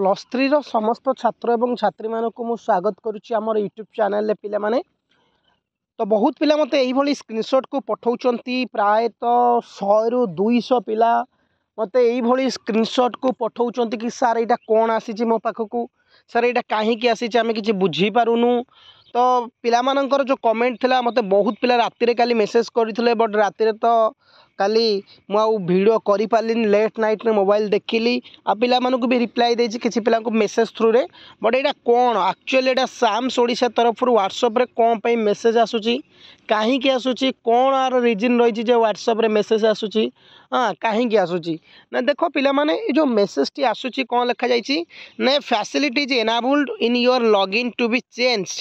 plus ଥ୍ରୀର ସମସ୍ତ ଛାତ୍ର ଏବଂ ଛାତ୍ରୀମାନଙ୍କୁ ମୁଁ ସ୍ୱାଗତ କରୁଛି ଆମର ୟୁଟ୍ୟୁବ୍ ଚ୍ୟାନେଲ୍ରେ ପିଲାମାନେ ତ ବହୁତ ପିଲା ମୋତେ ଏଇଭଳି ସ୍କ୍ରିନ୍ସଟ୍କୁ ପଠାଉଛନ୍ତି ପ୍ରାୟତଃ ଶହେରୁ ଦୁଇଶହ ପିଲା ମୋତେ ଏଇଭଳି ସ୍କ୍ରିନ୍ସଟ୍କୁ ପଠାଉଛନ୍ତି କି ସାର୍ ଏଇଟା କ'ଣ ଆସିଛି ମୋ ପାଖକୁ ସାର୍ ଏଇଟା କାହିଁକି ଆସିଛି ଆମେ କିଛି ବୁଝିପାରୁନୁ ତ ପିଲାମାନଙ୍କର ଯେଉଁ କମେଣ୍ଟ ଥିଲା ମୋତେ ବହୁତ ପିଲା ରାତିରେ କାଲି ମେସେଜ୍ କରିଥିଲେ ବଟ୍ ରାତିରେ ତ କାଲି ମୁଁ ଆଉ ଭିଡ଼ିଓ କରିପାରିଲିନି ଲେଟ୍ ନାଇଟ୍ରେ ମୋବାଇଲ୍ ଦେଖିଲି ଆଉ ପିଲାମାନଙ୍କୁ ବି ରିପ୍ଲାଏ ଦେଇଛି କିଛି ପିଲାଙ୍କୁ ମେସେଜ୍ ଥ୍ରୁରେ ବଟ୍ ଏଇଟା କ'ଣ ଆକ୍ଚୁଆଲି ଏଇଟା ସାମ୍ସ ଓଡ଼ିଶା ତରଫରୁ ହ୍ୱାଟ୍ସପ୍ରେ କ'ଣ ପାଇଁ ମେସେଜ୍ ଆସୁଛି କାହିଁକି ଆସୁଛି କ'ଣ ଆର ରିଜିନ୍ ରହିଛି ଯେ ହ୍ୱାଟ୍ସପ୍ରେ ମେସେଜ୍ ଆସୁଛି ହଁ କାହିଁକି ଆସୁଛି ନା ଦେଖ ପିଲାମାନେ ଏ ଯେଉଁ ମେସେଜ୍ଟି ଆସୁଛି କ'ଣ ଲେଖାଯାଇଛି ନା facilities enabled in your login to be change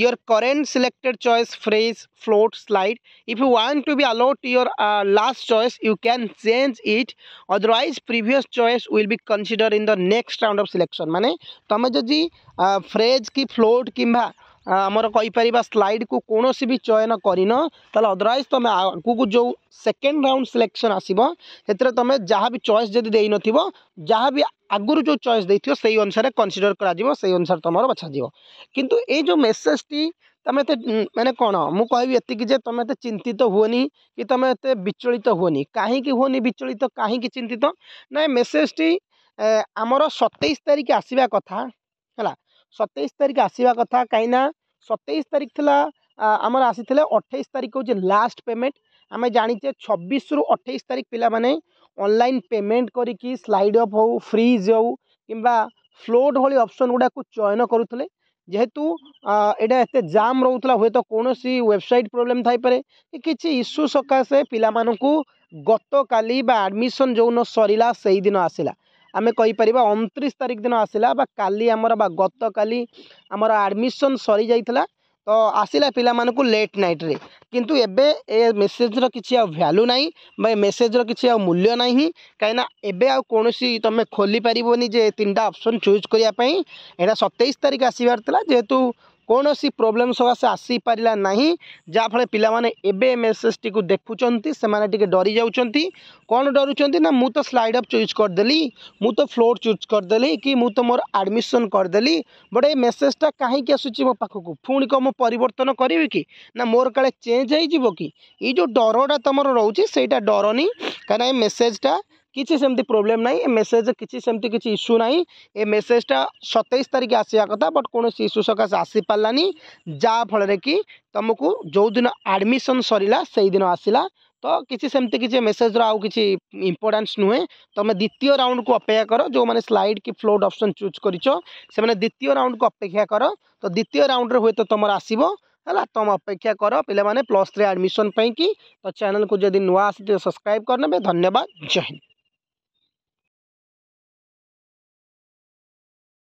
your current selected choice phrase float slide if you want to be allowed your uh, last first choice you can change it otherwise previous choice will be considered in the next round of selection माने तमे जदि phrase की float किंबा ଆମର କହିପାରିବା ସ୍ଲାଇଡ଼୍କୁ କୌଣସି ବି ଚୟନ କରିନ ତାହେଲେ ଅଦରୱାଇଜ୍ ତୁମେ ଆଗକୁ ଯେଉଁ ସେକେଣ୍ଡ ରାଉଣ୍ଡ ସିଲେକ୍ସନ୍ ଆସିବ ସେଥିରେ ତୁମେ ଯାହା ବି ଚଏସ୍ ଯଦି ଦେଇନଥିବ ଯାହା ବି आगुरी जो चॉइस दे थो सही अनुसार कनसीडर करई अनुसार तुम बछा कि जो मेसेज टी तुम एत मैंने कौन मुझे ये तुम एत चिंतित हुए कि तुम एत विचलित हुए कहीं हुए विचलित कहीं चिंतित ना मेसेज टी आमर सतैश तारिख आसवा कथा है सतैश तारिख आसवा कथा कहीं सतैश तारिख थी आमर आसी अठाई तारिख हूँ लास्ट पेमेंट आम जाचे छब्बीस रु अठाई तारिख पे ଅନଲାଇନ୍ ପେମେଣ୍ଟ କରିକି ସ୍ଲାଇଡ଼ ଅପ୍ ହେଉ ଫ୍ରିଜ୍ ହେଉ କିମ୍ବା ଫ୍ଲୋଟ୍ ଭଳି ଅପସନ୍ ଗୁଡ଼ାକୁ ଚୟନ କରୁଥିଲେ ଯେହେତୁ ଏଇଟା ଏତେ ଜାମ୍ ରହୁଥିଲା ହୁଏତ କୌଣସି ୱେବସାଇଟ୍ ପ୍ରୋବ୍ଲେମ୍ ଥାଇପାରେ କି କିଛି ଇସ୍ୟୁ ସକାଶେ ପିଲାମାନଙ୍କୁ ଗତକାଲି ବା ଆଡ଼ମିସନ୍ ଯେଉଁଦିନ ସରିଲା ସେଇଦିନ ଆସିଲା ଆମେ କହିପାରିବା ଅଣତିରିଶ ତାରିଖ ଦିନ ଆସିଲା ବା କାଲି ଆମର ବା ଗତକାଲି ଆମର ଆଡ଼ମିସନ୍ ସରିଯାଇଥିଲା तो आसला पाला लेट नाइट रे किंतु एबे ए मेसेज रिच भैल्यू ना मेसेज रिच्छे मूल्य ना कहीं आउ कौन तुम खोली पार्बनी तीन टा अपसन चूज करने सतैश तारीख आसबार जेहेतु कौन सी प्रोब्लेम सकाशे आसी पारा ना जहाँफल पाने एम एस एस टी देखुं से डरी जा कौन डर ना मुझ तो स्लाइड अफ चूज करदेली मु तो फ्लोर चूज करदेली कि मु तो मोर आडमिशन करदेली बट ये मेसेजटा कहीं आसूँ मो पाखक पुणी कौ मुतन करी कि ना मोर का चेंज हो कि ये डरटा तुम रोचे से डरनी कहीं मेसेजटा किसी सेम प्रोब्लेम ना ये मेसेज किसी सेमती इश्यू ना ये मेसेजटा सतैश तारिख आसवा कथा बट कौन इश्यू सकाश आसी पार्लानी जहाँफल कि तुमको जो दिन आडमिशन सरला से दिन आसला तो किसी सेमती किसी मेसेजर आज किसी इंपोर्टास् नुहे तुम तो द्वितीय राउंड को अपेक्षा कर जो मैंने स्लाइड कि फ्लोट अप्सन चूज कर द्वितीय राउंड को अपेक्षा कर तो द्वितीय राउंड रे तो तुम आसव है तुम अपेक्षा कर पे प्लस थ्री आडमिशन कि तो चैनल को जब नुआ आ सब्सक्राइब तो करने धन्यवाद जय हिंद